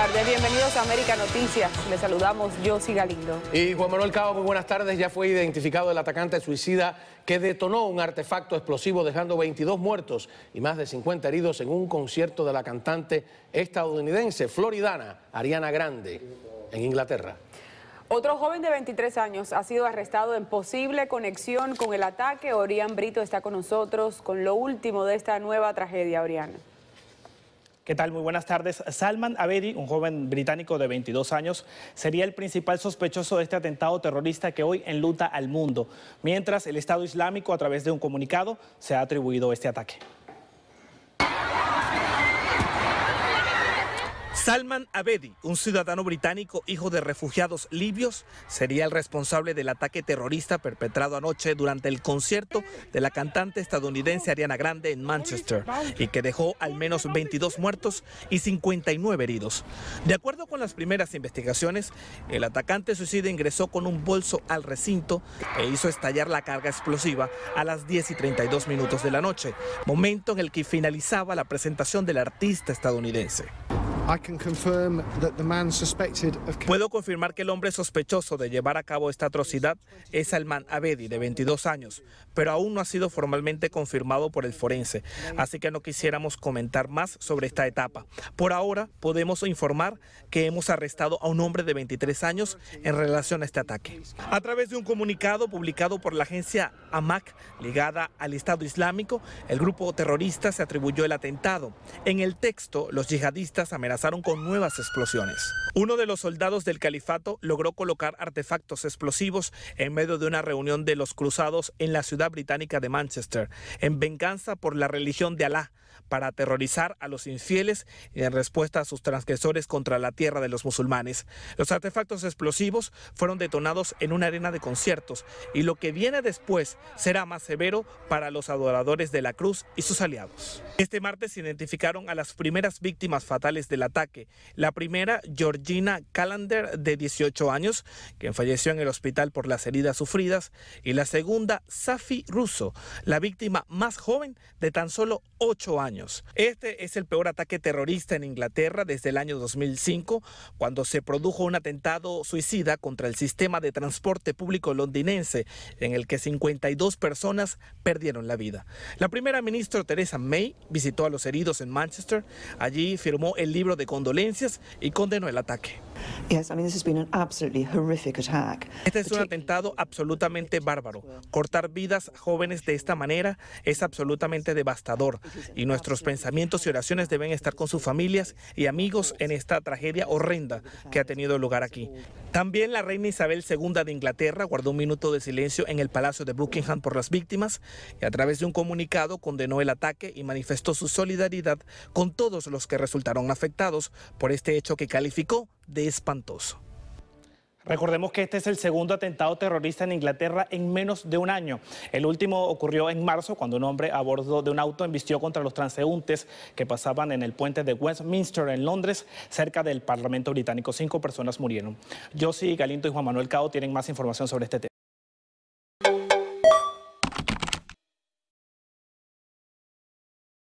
tardes, bienvenidos a América Noticias. Les saludamos Josie Galindo. Y Juan Manuel Cabo, muy buenas tardes. Ya fue identificado el atacante suicida que detonó un artefacto explosivo dejando 22 muertos y más de 50 heridos en un concierto de la cantante estadounidense floridana Ariana Grande en Inglaterra. Otro joven de 23 años ha sido arrestado en posible conexión con el ataque. Orián Brito está con nosotros con lo último de esta nueva tragedia, Orián. ¿Qué tal? Muy buenas tardes. Salman Abedi, un joven británico de 22 años, sería el principal sospechoso de este atentado terrorista que hoy enluta al mundo, mientras el Estado Islámico, a través de un comunicado, se ha atribuido este ataque. Salman Abedi, un ciudadano británico hijo de refugiados libios, sería el responsable del ataque terrorista perpetrado anoche durante el concierto de la cantante estadounidense Ariana Grande en Manchester y que dejó al menos 22 muertos y 59 heridos. De acuerdo con las primeras investigaciones, el atacante suicida ingresó con un bolso al recinto e hizo estallar la carga explosiva a las 10 y 32 minutos de la noche, momento en el que finalizaba la presentación del artista estadounidense. Puedo confirmar que el hombre sospechoso de llevar a cabo esta atrocidad es Alman Abedi, de 22 años, pero aún no ha sido formalmente confirmado por el forense, así que no quisiéramos comentar más sobre esta etapa. Por ahora, podemos informar que hemos arrestado a un hombre de 23 años en relación a este ataque. A través de un comunicado publicado por la agencia AMAC, ligada al Estado Islámico, el grupo terrorista se atribuyó el atentado. En el texto, los yihadistas amenazaron con nuevas explosiones. Uno de los soldados del califato logró colocar artefactos explosivos en medio de una reunión de los cruzados en la ciudad británica de Manchester, en venganza por la religión de Alá, para aterrorizar a los infieles en respuesta a sus transgresores contra la tierra de los musulmanes. Los artefactos explosivos fueron detonados en una arena de conciertos y lo que viene después será más severo para los adoradores de la cruz y sus aliados. Este martes se identificaron a las primeras víctimas fatales del ataque. La primera, Georgina Callander, de 18 años, quien falleció en el hospital por las heridas sufridas, y la segunda, Safi Russo, la víctima más joven de tan solo 8 años este es el peor ataque terrorista en Inglaterra desde el año 2005, cuando se produjo un atentado suicida contra el sistema de transporte público londinense, en el que 52 personas perdieron la vida. La primera ministra Theresa May visitó a los heridos en Manchester. Allí firmó el libro de condolencias y condenó el ataque. Este es un e e atentado absolutamente bárbaro. Cortar vidas jóvenes de esta manera es absolutamente devastador y nuestros pensamientos y oraciones deben estar con sus familias y amigos en esta tragedia horrenda que ha tenido lugar aquí. También la reina Isabel II de Inglaterra guardó un minuto de silencio en el Palacio de Buckingham por las víctimas y a través de un comunicado condenó el ataque y manifestó su solidaridad con todos los que resultaron afectados por este hecho que calificó de espantoso. Recordemos que este es el segundo atentado terrorista en Inglaterra en menos de un año. El último ocurrió en marzo cuando un hombre a bordo de un auto embistió contra los transeúntes que pasaban en el puente de Westminster en Londres, cerca del Parlamento británico. Cinco personas murieron. Josie Galinto y Juan Manuel Cao tienen más información sobre este tema.